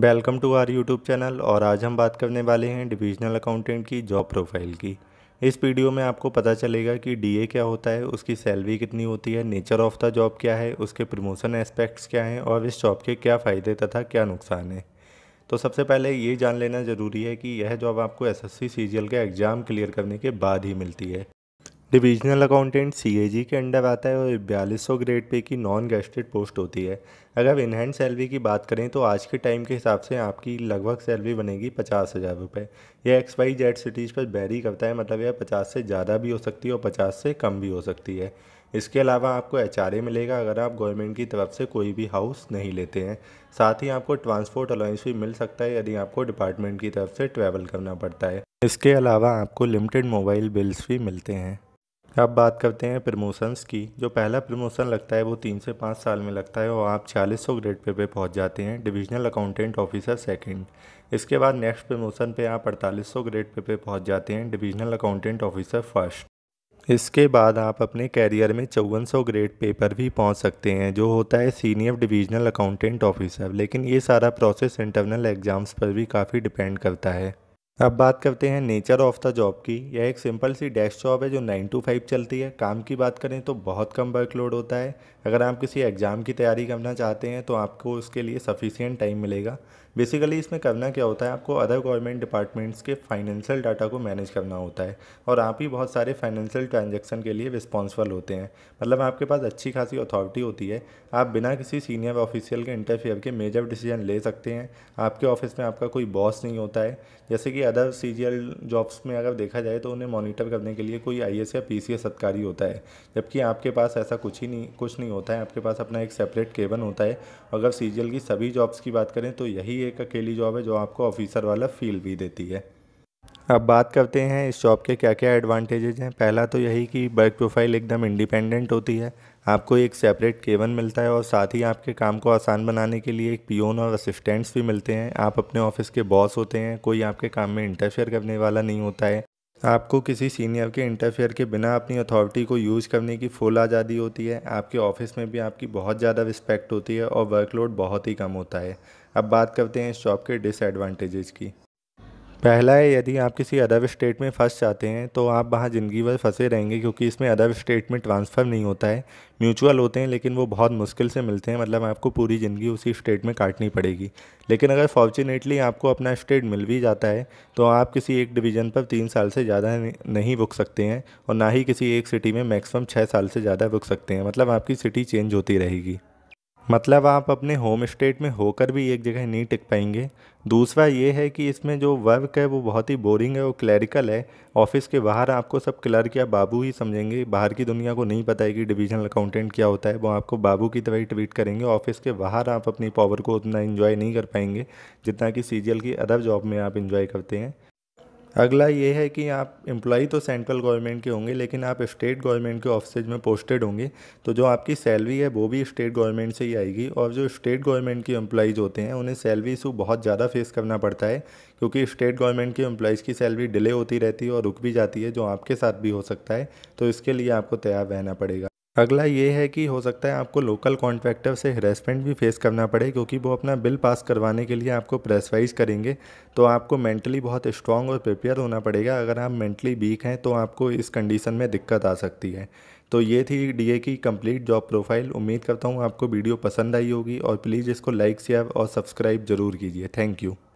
welcome to our YouTube channel और आज हम बात करने वाले हैं डिविजनल अकाउंटेंट की जॉब प्रोफाइल की इस वीडियो में आपको पता चलेगा कि डीए क्या होता है उसकी सैलरी कितनी होती है नेचर ऑफ द जॉब क्या है उसके प्रमोशन एस्पेक्ट्स क्या हैं और इस जॉब के क्या फ़ायदे तथा क्या नुकसान हैं तो सबसे पहले ये जान लेना ज़रूरी है कि यह जॉब आपको एस एस के एग्ज़ाम क्लियर करने के बाद ही मिलती है डिविजनल अकाउंटेंट सी के अंडर आता है और बयालीस सौ ग्रेड पे की नॉन गेस्टेड पोस्ट होती है अगर इनहैंड सैलरी की बात करें तो आज के टाइम के हिसाब से आपकी लगभग सैलरी बनेगी पचास हज़ार रुपये यह एक्स वाई जेड सिटीज़ पर बैरी करता है मतलब यह पचास से ज़्यादा भी हो सकती है और पचास से कम भी हो सकती है इसके अलावा आपको एच मिलेगा अगर आप गवर्नमेंट की तरफ से कोई भी हाउस नहीं लेते हैं साथ ही आपको ट्रांसपोर्ट अलाउंस भी मिल सकता है यदि आपको डिपार्टमेंट की तरफ से ट्रैवल करना पड़ता है इसके अलावा आपको लिमिटेड मोबाइल बिल्स भी मिलते हैं अब बात करते हैं प्रमोशंस की जो पहला प्रमोशन लगता है वो तीन से पाँच साल में लगता है और आप चालीस सौ ग्रेड पे पे पहुँच जाते हैं डिविजनल अकाउंटेंट ऑफिसर सेकंड इसके बाद नेक्स्ट प्रमोशन पे आप अड़तालीस सौ ग्रेड पे पे पहुँच जाते हैं डिविजनल अकाउंटेंट ऑफिसर फर्स्ट इसके बाद आप अपने कैरियर में चौवन सौ ग्रेड पेपर भी पहुंच सकते हैं जो होता है सीनियर डिविजनल अकाउंटेंट ऑफिसर लेकिन ये सारा प्रोसेस इंटरनल एग्ज़ाम्स पर भी काफ़ी डिपेंड करता है अब बात करते हैं नेचर ऑफ द जॉब की यह एक सिंपल सी डेस्क जॉब है जो नाइन टू फाइव चलती है काम की बात करें तो बहुत कम वर्कलोड होता है अगर आप किसी एग्ज़ाम की तैयारी करना चाहते हैं तो आपको उसके लिए सफिशियंट टाइम मिलेगा बेसिकली इसमें करना क्या होता है आपको अदर गवर्नमेंट डिपार्टमेंट्स के फाइनेंशियल डाटा को मैनेज करना होता है और आप ही बहुत सारे फाइनेंशियल ट्रांजेक्शन के लिए रिस्पॉन्सिबल होते हैं मतलब आपके पास अच्छी खासी अथॉरिटी होती है आप बिना किसी सीनियर ऑफिशियल के इंटरफेयर के मेजर डिसीजन ले सकते हैं आपके ऑफिस में आपका कोई बॉस नहीं होता है जैसे कि अदर सीजीएल जॉब्स में अगर देखा जाए तो उन्हें मॉनिटर करने के लिए कोई आई या पी अधिकारी होता है जबकि आपके पास ऐसा कुछ ही नहीं कुछ नहीं होता है आपके पास अपना एक सेपरेट केबन होता है अगर सीरियल की सभी जॉब्स की बात करें तो यही एक अकेली जॉब है जो आपको ऑफिसर वाला फील भी देती है अब बात करते हैं इस शॉप के क्या क्या एडवांटेजेज हैं पहला तो यही कि वर्क प्रोफाइल एकदम इंडिपेंडेंट होती है आपको एक सेपरेट केवन मिलता है और साथ ही आपके काम को आसान बनाने के लिए एक पियोन और असिस्टेंट्स भी मिलते हैं आप अपने ऑफिस के बॉस होते हैं कोई आपके काम में इंटरफेयर करने वाला नहीं होता है आपको किसी सीनियर के इंटरफेयर के बिना अपनी अथॉरिटी को यूज़ करने की फुल आज़ादी होती है आपके ऑफिस में भी आपकी बहुत ज़्यादा रिस्पेक्ट होती है और वर्कलोड बहुत ही कम होता है अब बात करते हैं इस शॉप के डिसएडवांटेजेस की पहला है यदि आप किसी अदर स्टेट में फंस जाते हैं तो आप वहाँ ज़िंदगी भर फंसे रहेंगे क्योंकि इसमें अदर स्टेट में ट्रांसफ़र नहीं होता है म्यूचुअल होते हैं लेकिन वो बहुत मुश्किल से मिलते हैं मतलब आपको पूरी ज़िंदगी उसी स्टेट में काटनी पड़ेगी लेकिन अगर फॉर्चुनेटली आपको अपना स्टेट मिल भी जाता है तो आप किसी एक डिवीज़न पर तीन साल से ज़्यादा नहीं रुक सकते हैं और ना ही किसी एक सिटी में मैक्सिमम छः साल से ज़्यादा रुक सकते हैं मतलब आपकी सिटी चेंज होती रहेगी मतलब आप अपने होम स्टेट में होकर भी एक जगह नहीं टिक पाएंगे दूसरा ये है कि इसमें जो वर्क है वो बहुत ही बोरिंग है वो क्लैरिकल है ऑफिस के बाहर आपको सब क्लर्क या बाबू ही समझेंगे बाहर की दुनिया को नहीं पता है कि डिविजनल अकाउंटेंट क्या होता है वो आपको बाबू की तरह ही करेंगे ऑफिस के बाहर आप अपनी पावर को उतना इन्जॉय नहीं कर पाएंगे जितना कि सी की अदर जॉब में आप इन्जॉय करते हैं अगला ये है कि आप एम्प्लॉय तो सेंट्रल गवर्नमेंट के होंगे लेकिन आप स्टेट गवर्नमेंट के ऑफिस में पोस्टेड होंगे तो जो आपकी सैलरी है वो भी स्टेट गवर्नमेंट से ही आएगी और जो स्टेट गवर्नमेंट के एम्प्लॉयज़ होते हैं उन्हें सैलरी इशू बहुत ज़्यादा फेस करना पड़ता है क्योंकि स्टेट गवर्नमेंट के एम्प्लॉयज़ की सैलरी डिले होती रहती है और रुक भी जाती है जो आपके साथ भी हो सकता है तो इसके लिए आपको तैयार रहना पड़ेगा अगला ये है कि हो सकता है आपको लोकल कॉन्ट्रैक्टर से हरेसमेंट भी फेस करना पड़े क्योंकि वो अपना बिल पास करवाने के लिए आपको प्रेसवाइज करेंगे तो आपको मेंटली बहुत स्ट्रांग और प्रिपेयर होना पड़ेगा अगर आप मेंटली वीक हैं तो आपको इस कंडीशन में दिक्कत आ सकती है तो ये थी डीए की कंप्लीट जॉब प्रोफाइल उम्मीद करता हूँ आपको वीडियो पसंद आई होगी और प्लीज़ इसको लाइक शेयर और सब्सक्राइब ज़रूर कीजिए थैंक यू